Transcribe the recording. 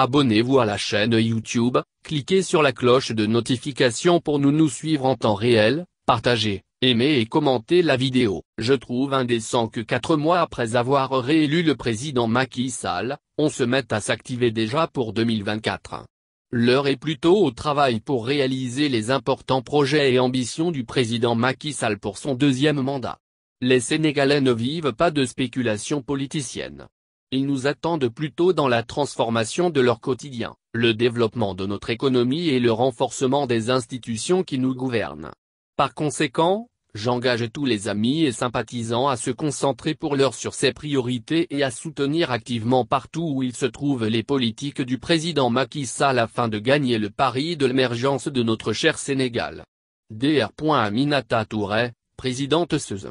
Abonnez-vous à la chaîne YouTube, cliquez sur la cloche de notification pour nous nous suivre en temps réel, partagez, aimez et commentez la vidéo. Je trouve indécent que quatre mois après avoir réélu le président Macky Sall, on se mette à s'activer déjà pour 2024. L'heure est plutôt au travail pour réaliser les importants projets et ambitions du président Macky Sall pour son deuxième mandat. Les Sénégalais ne vivent pas de spéculation politicienne. Ils nous attendent plutôt dans la transformation de leur quotidien, le développement de notre économie et le renforcement des institutions qui nous gouvernent. Par conséquent, j'engage tous les amis et sympathisants à se concentrer pour l'heure sur ces priorités et à soutenir activement partout où ils se trouvent les politiques du président Macky Sall afin de gagner le pari de l'émergence de notre cher Sénégal. Dr. Aminata Touré, présidente SEUSE.